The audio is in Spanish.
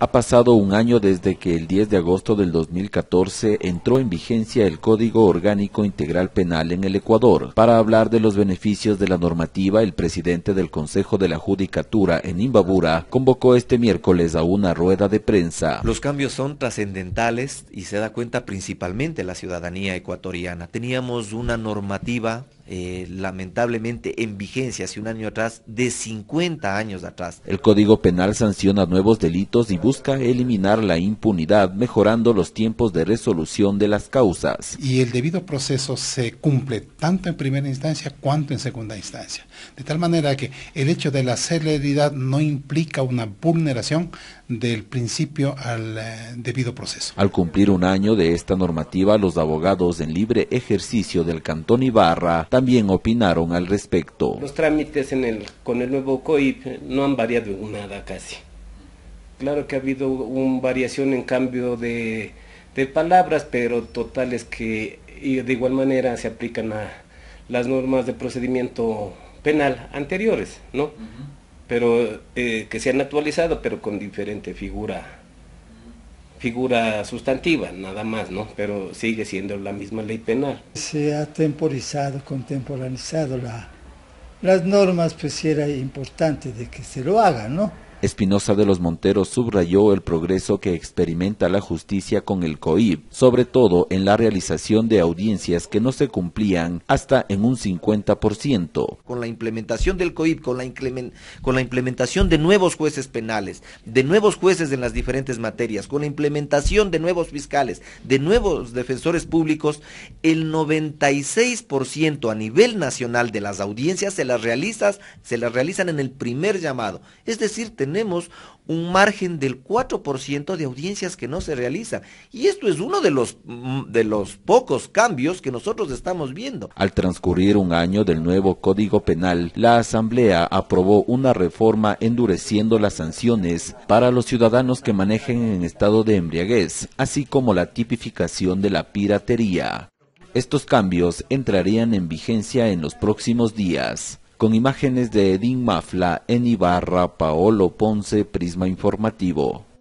Ha pasado un año desde que el 10 de agosto del 2014 entró en vigencia el Código Orgánico Integral Penal en el Ecuador. Para hablar de los beneficios de la normativa, el presidente del Consejo de la Judicatura en Imbabura convocó este miércoles a una rueda de prensa. Los cambios son trascendentales y se da cuenta principalmente la ciudadanía ecuatoriana. Teníamos una normativa eh, lamentablemente en vigencia hace un año atrás, de 50 años atrás. El Código Penal sanciona nuevos delitos y busca eliminar la impunidad, mejorando los tiempos de resolución de las causas. Y el debido proceso se cumple tanto en primera instancia cuanto en segunda instancia. De tal manera que el hecho de la celeridad no implica una vulneración del principio al eh, debido proceso. Al cumplir un año de esta normativa, los abogados en libre ejercicio del Cantón Ibarra también opinaron al respecto. Los trámites con el nuevo COIP no han variado en nada casi. Claro que ha habido una variación en cambio de, palabras, pero totales que de igual manera se aplican a las normas de procedimiento penal anteriores, ¿no? Pero eh, que se han actualizado, pero con diferente figura figura sustantiva, nada más, ¿no? Pero sigue siendo la misma ley penal. Se ha temporizado, contemporaneizado la, las normas, pues era importante de que se lo hagan, ¿no? Espinosa de los Monteros subrayó el progreso que experimenta la justicia con el COIB, sobre todo en la realización de audiencias que no se cumplían hasta en un 50%. Con la implementación del COIB, con la, implementación de nuevos jueces penales, de nuevos jueces en las diferentes materias, con la implementación de nuevos fiscales, de nuevos defensores públicos, el 96% a nivel nacional de las audiencias se las, se las realizan en el primer llamado. Es decir, tenemos un margen del 4% de audiencias que no se realiza. Y esto es uno de los, mm, de los pocos cambios que nosotros estamos viendo. Al transcurrir un año del nuevo Código Penal, la Asamblea aprobó una reforma endureciendo las sanciones para los ciudadanos que manejen en estado de embriaguez, así como la tipificación de la piratería. Estos cambios entrarían en vigencia en los próximos días con imágenes de Edin Mafla, en Barra, Paolo Ponce, Prisma Informativo.